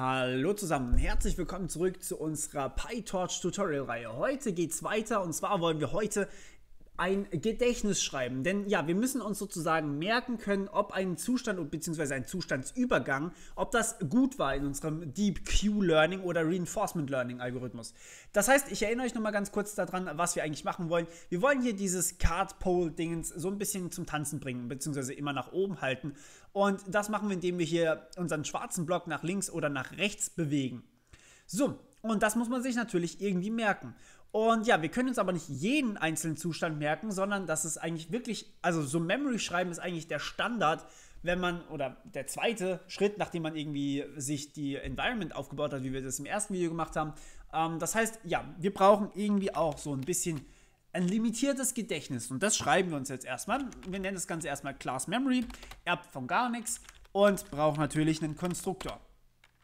Hallo zusammen, herzlich willkommen zurück zu unserer PyTorch Tutorial Reihe. Heute geht's weiter und zwar wollen wir heute ein Gedächtnis schreiben. Denn ja, wir müssen uns sozusagen merken können, ob ein Zustand bzw. ein Zustandsübergang, ob das gut war in unserem Deep Q Learning oder Reinforcement Learning Algorithmus. Das heißt, ich erinnere euch nochmal ganz kurz daran, was wir eigentlich machen wollen. Wir wollen hier dieses Card Pole Dingens so ein bisschen zum Tanzen bringen, beziehungsweise immer nach oben halten. Und das machen wir, indem wir hier unseren schwarzen Block nach links oder nach rechts bewegen. So, und das muss man sich natürlich irgendwie merken. Und ja, wir können uns aber nicht jeden einzelnen Zustand merken, sondern das ist eigentlich wirklich, also so Memory-Schreiben ist eigentlich der Standard, wenn man, oder der zweite Schritt, nachdem man irgendwie sich die Environment aufgebaut hat, wie wir das im ersten Video gemacht haben. Ähm, das heißt, ja, wir brauchen irgendwie auch so ein bisschen ein limitiertes Gedächtnis. Und das schreiben wir uns jetzt erstmal. Wir nennen das Ganze erstmal Class Memory, erbt von gar nichts und brauchen natürlich einen Konstruktor.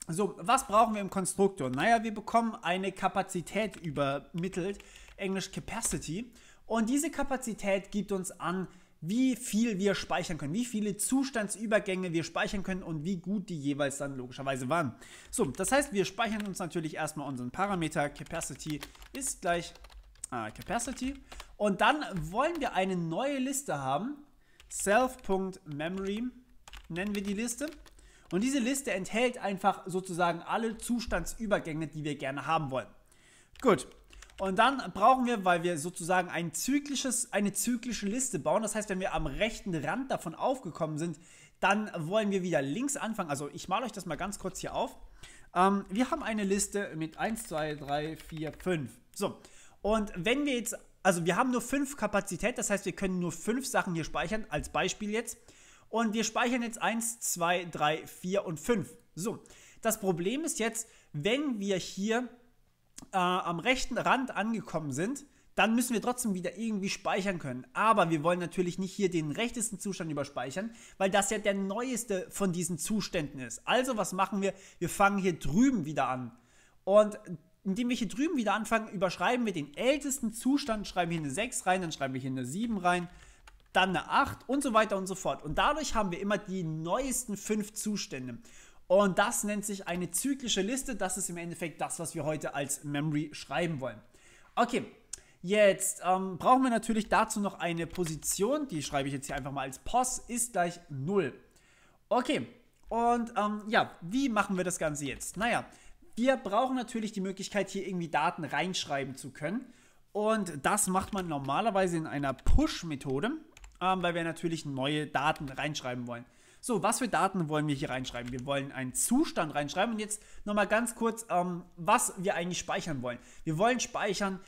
So, was brauchen wir im Konstruktor? Naja, wir bekommen eine Kapazität übermittelt, englisch Capacity. Und diese Kapazität gibt uns an, wie viel wir speichern können, wie viele Zustandsübergänge wir speichern können und wie gut die jeweils dann logischerweise waren. So, das heißt, wir speichern uns natürlich erstmal unseren Parameter Capacity ist gleich äh, Capacity. Und dann wollen wir eine neue Liste haben. Self.memory nennen wir die Liste. Und diese Liste enthält einfach sozusagen alle Zustandsübergänge, die wir gerne haben wollen. Gut. Und dann brauchen wir, weil wir sozusagen ein zyklisches, eine zyklische Liste bauen, das heißt, wenn wir am rechten Rand davon aufgekommen sind, dann wollen wir wieder links anfangen. Also ich male euch das mal ganz kurz hier auf. Ähm, wir haben eine Liste mit 1, 2, 3, 4, 5. So, und wenn wir jetzt, also wir haben nur 5 Kapazität, das heißt, wir können nur 5 Sachen hier speichern, als Beispiel jetzt. Und wir speichern jetzt 1, 2, 3, 4 und 5. So, das Problem ist jetzt, wenn wir hier äh, am rechten Rand angekommen sind, dann müssen wir trotzdem wieder irgendwie speichern können. Aber wir wollen natürlich nicht hier den rechtesten Zustand überspeichern, weil das ja der neueste von diesen Zuständen ist. Also was machen wir? Wir fangen hier drüben wieder an. Und indem wir hier drüben wieder anfangen, überschreiben wir den ältesten Zustand, schreiben hier eine 6 rein, dann schreiben wir hier eine 7 rein, dann eine 8 und so weiter und so fort. Und dadurch haben wir immer die neuesten 5 Zustände. Und das nennt sich eine zyklische Liste. Das ist im Endeffekt das, was wir heute als Memory schreiben wollen. Okay, jetzt ähm, brauchen wir natürlich dazu noch eine Position. Die schreibe ich jetzt hier einfach mal als POS ist gleich 0. Okay, und ähm, ja, wie machen wir das Ganze jetzt? Naja, wir brauchen natürlich die Möglichkeit, hier irgendwie Daten reinschreiben zu können. Und das macht man normalerweise in einer Push-Methode ähm, weil wir natürlich neue Daten reinschreiben wollen. So, was für Daten wollen wir hier reinschreiben? Wir wollen einen Zustand reinschreiben und jetzt nochmal ganz kurz, ähm, was wir eigentlich speichern wollen. Wir wollen speichern,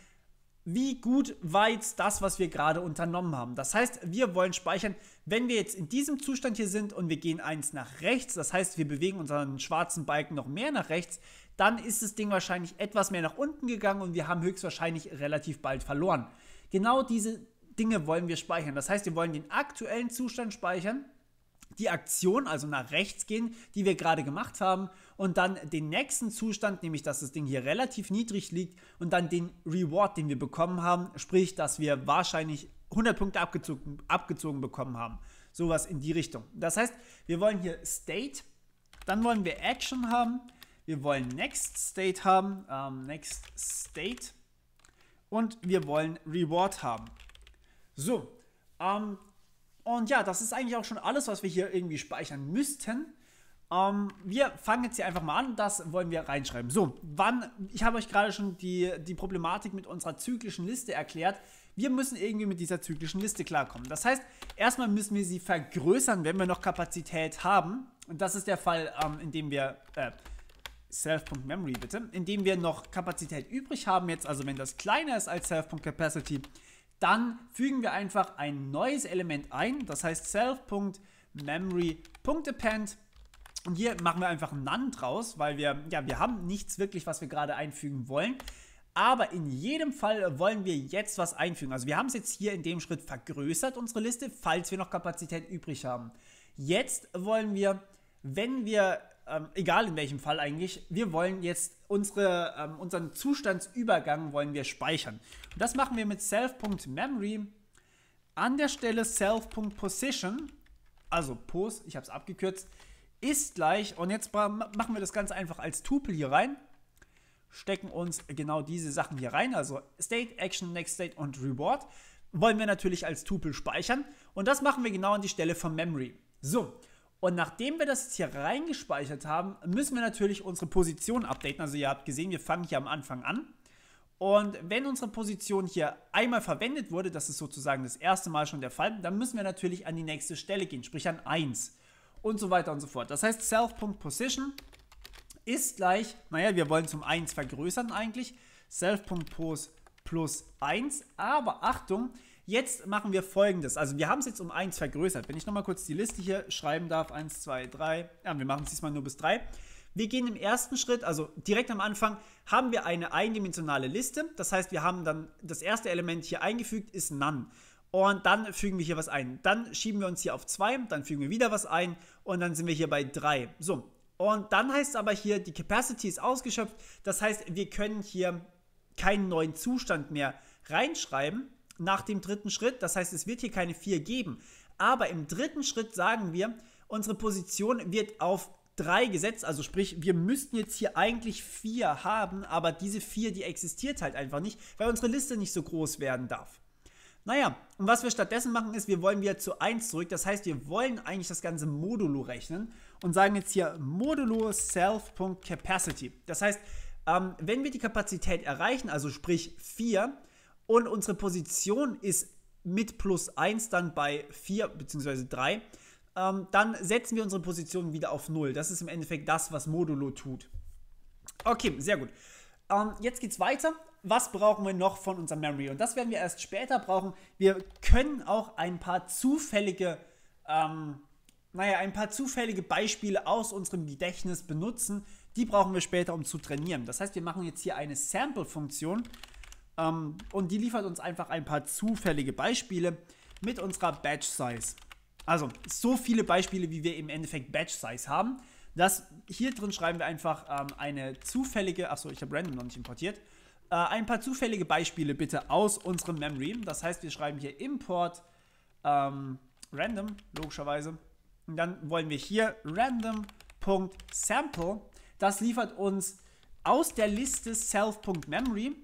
wie gut war jetzt das, was wir gerade unternommen haben. Das heißt, wir wollen speichern, wenn wir jetzt in diesem Zustand hier sind und wir gehen eins nach rechts, das heißt, wir bewegen unseren schwarzen Balken noch mehr nach rechts, dann ist das Ding wahrscheinlich etwas mehr nach unten gegangen und wir haben höchstwahrscheinlich relativ bald verloren. Genau diese Dinge wollen wir speichern. Das heißt, wir wollen den aktuellen Zustand speichern, die Aktion, also nach rechts gehen, die wir gerade gemacht haben und dann den nächsten Zustand, nämlich dass das Ding hier relativ niedrig liegt und dann den Reward, den wir bekommen haben, sprich, dass wir wahrscheinlich 100 Punkte abgezogen, abgezogen bekommen haben. Sowas in die Richtung. Das heißt, wir wollen hier State, dann wollen wir Action haben, wir wollen Next State haben, ähm, Next State und wir wollen Reward haben. So, ähm, und ja, das ist eigentlich auch schon alles, was wir hier irgendwie speichern müssten. Ähm, wir fangen jetzt hier einfach mal an, das wollen wir reinschreiben. So, wann, ich habe euch gerade schon die, die Problematik mit unserer zyklischen Liste erklärt. Wir müssen irgendwie mit dieser zyklischen Liste klarkommen. Das heißt, erstmal müssen wir sie vergrößern, wenn wir noch Kapazität haben. Und das ist der Fall, ähm, in dem wir, äh, self.memory bitte, in dem wir noch Kapazität übrig haben jetzt, also wenn das kleiner ist als self.capacity, capacity dann fügen wir einfach ein neues Element ein, das heißt self.memory.append. Und hier machen wir einfach None draus, weil wir, ja, wir haben nichts wirklich, was wir gerade einfügen wollen. Aber in jedem Fall wollen wir jetzt was einfügen. Also wir haben es jetzt hier in dem Schritt vergrößert, unsere Liste, falls wir noch Kapazität übrig haben. Jetzt wollen wir, wenn wir ähm, egal in welchem Fall eigentlich, wir wollen jetzt unsere, ähm, unseren Zustandsübergang wollen wir speichern. Und das machen wir mit self.memory an der Stelle self.position, also pose, ich habe es abgekürzt, ist gleich, und jetzt machen wir das ganz einfach als Tupel hier rein, stecken uns genau diese Sachen hier rein, also State, Action, Next State und Reward, wollen wir natürlich als Tupel speichern und das machen wir genau an die Stelle von Memory. So, und nachdem wir das jetzt hier reingespeichert haben, müssen wir natürlich unsere Position updaten. Also ihr habt gesehen, wir fangen hier am Anfang an. Und wenn unsere Position hier einmal verwendet wurde, das ist sozusagen das erste Mal schon der Fall, dann müssen wir natürlich an die nächste Stelle gehen, sprich an 1 und so weiter und so fort. Das heißt, self.position ist gleich, naja, wir wollen zum 1 vergrößern eigentlich, self.pos plus 1, aber Achtung, Jetzt machen wir folgendes. Also wir haben es jetzt um 1 vergrößert. Wenn ich nochmal kurz die Liste hier schreiben darf, 1, 2, 3. Ja, wir machen es diesmal nur bis 3. Wir gehen im ersten Schritt, also direkt am Anfang, haben wir eine eindimensionale Liste. Das heißt, wir haben dann das erste Element hier eingefügt, ist None. Und dann fügen wir hier was ein. Dann schieben wir uns hier auf 2, dann fügen wir wieder was ein und dann sind wir hier bei 3. So, und dann heißt es aber hier, die Capacity ist ausgeschöpft. Das heißt, wir können hier keinen neuen Zustand mehr reinschreiben, nach dem dritten Schritt. Das heißt, es wird hier keine 4 geben. Aber im dritten Schritt sagen wir, unsere Position wird auf 3 gesetzt. Also sprich, wir müssten jetzt hier eigentlich 4 haben, aber diese 4, die existiert halt einfach nicht, weil unsere Liste nicht so groß werden darf. Naja, und was wir stattdessen machen ist, wir wollen wieder zu 1 zurück. Das heißt, wir wollen eigentlich das Ganze modulo rechnen und sagen jetzt hier modulo self.capacity. Das heißt, ähm, wenn wir die Kapazität erreichen, also sprich 4, und unsere Position ist mit plus 1 dann bei 4 bzw. 3. Ähm, dann setzen wir unsere Position wieder auf 0. Das ist im Endeffekt das, was Modulo tut. Okay, sehr gut. Ähm, jetzt geht's weiter. Was brauchen wir noch von unserem Memory? Und das werden wir erst später brauchen. Wir können auch ein paar zufällige, ähm, naja, ein paar zufällige Beispiele aus unserem Gedächtnis benutzen. Die brauchen wir später, um zu trainieren. Das heißt, wir machen jetzt hier eine Sample-Funktion. Ähm, und die liefert uns einfach ein paar zufällige Beispiele mit unserer Batch Size. Also so viele Beispiele, wie wir im Endeffekt Batch Size haben. Das, hier drin schreiben wir einfach ähm, eine zufällige, achso, ich habe Random noch nicht importiert, äh, ein paar zufällige Beispiele bitte aus unserem Memory. Das heißt, wir schreiben hier import ähm, random, logischerweise. Und dann wollen wir hier random.sample. Das liefert uns aus der Liste self.memory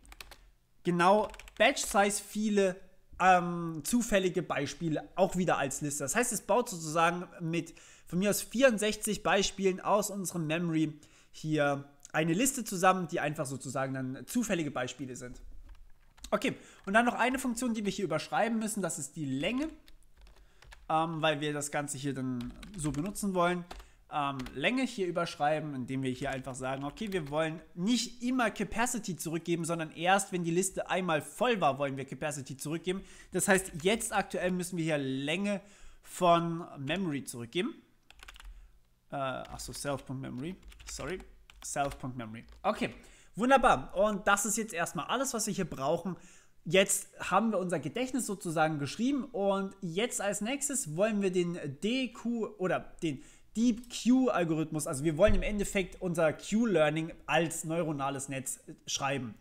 genau Batch-Size viele ähm, zufällige Beispiele auch wieder als Liste. Das heißt, es baut sozusagen mit von mir aus 64 Beispielen aus unserem Memory hier eine Liste zusammen, die einfach sozusagen dann zufällige Beispiele sind. Okay, und dann noch eine Funktion, die wir hier überschreiben müssen, das ist die Länge, ähm, weil wir das Ganze hier dann so benutzen wollen ähm, Länge hier überschreiben, indem wir hier einfach sagen, okay, wir wollen nicht immer Capacity zurückgeben, sondern erst, wenn die Liste einmal voll war, wollen wir Capacity zurückgeben. Das heißt, jetzt aktuell müssen wir hier Länge von Memory zurückgeben. Äh, achso, self.memory, sorry, self.memory. Okay, wunderbar. Und das ist jetzt erstmal alles, was wir hier brauchen. Jetzt haben wir unser Gedächtnis sozusagen geschrieben und jetzt als nächstes wollen wir den DQ oder den Deep Q-Algorithmus, also wir wollen im Endeffekt unser Q-Learning als neuronales Netz äh, schreiben.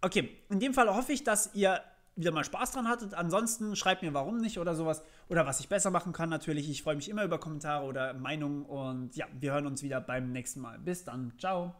Okay, in dem Fall hoffe ich, dass ihr wieder mal Spaß dran hattet. Ansonsten schreibt mir, warum nicht oder sowas. Oder was ich besser machen kann natürlich. Ich freue mich immer über Kommentare oder Meinungen. Und ja, wir hören uns wieder beim nächsten Mal. Bis dann. Ciao.